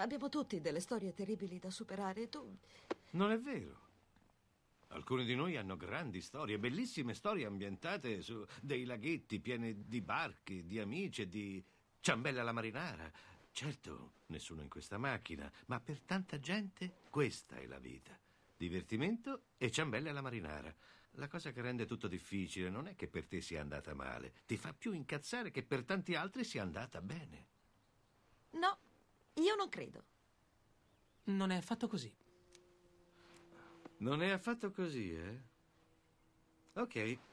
Abbiamo tutti delle storie terribili da superare, tu... Non è vero. Alcuni di noi hanno grandi storie, bellissime storie ambientate su dei laghetti pieni di barche, di amici e di ciambella alla marinara. Certo, nessuno in questa macchina, ma per tanta gente questa è la vita. Divertimento e ciambella alla marinara. La cosa che rende tutto difficile non è che per te sia andata male, ti fa più incazzare che per tanti altri sia andata bene. No, io non credo. Non è affatto così. Non è affatto così, eh? Ok.